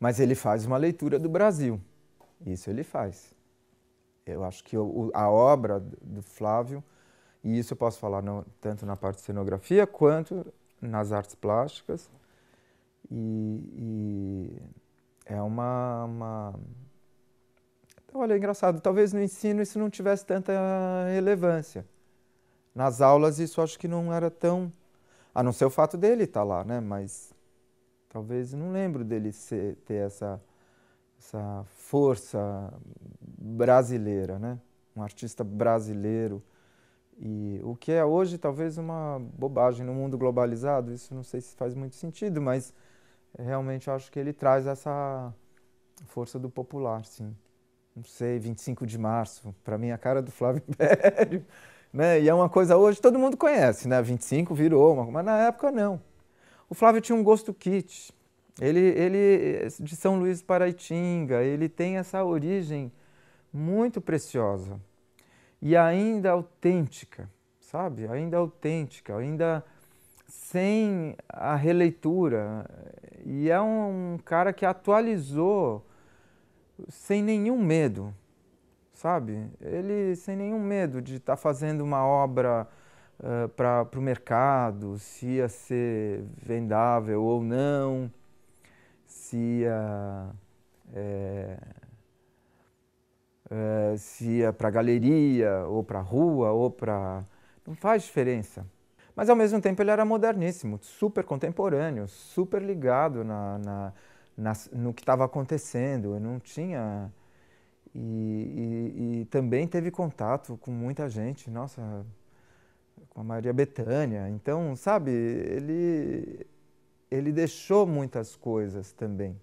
Mas ele faz uma leitura do Brasil. Isso ele faz. Eu acho que a obra do Flávio, e isso eu posso falar no, tanto na parte de cenografia quanto nas artes plásticas, e, e é uma, uma, então, Olha, é engraçado, talvez no ensino isso não tivesse tanta relevância. Nas aulas isso acho que não era tão. A não ser o fato dele estar tá lá, né? Mas Talvez, não lembro dele ser, ter essa, essa força brasileira, né? Um artista brasileiro. E o que é hoje talvez uma bobagem no mundo globalizado, isso não sei se faz muito sentido, mas eh, realmente acho que ele traz essa força do popular, sim. Não sei, 25 de março, para mim a cara do Flávio Império, né? E é uma coisa hoje todo mundo conhece, né? 25 virou, uma... mas na época não. O Flávio tinha um gosto kit. Ele, ele de São Luís Paraitinga, ele tem essa origem muito preciosa e ainda autêntica, sabe? Ainda autêntica, ainda sem a releitura. E é um cara que atualizou sem nenhum medo, sabe? Ele sem nenhum medo de estar tá fazendo uma obra para o mercado, se ia ser vendável ou não, se ia, é, é, se ia para galeria ou para rua ou para... Não faz diferença. Mas ao mesmo tempo ele era moderníssimo, super contemporâneo, super ligado na, na, na no que estava acontecendo. ele não tinha... E, e, e, também teve contato com muita gente. Nossa, a Maria Betânia. Então, sabe, ele, ele deixou muitas coisas também.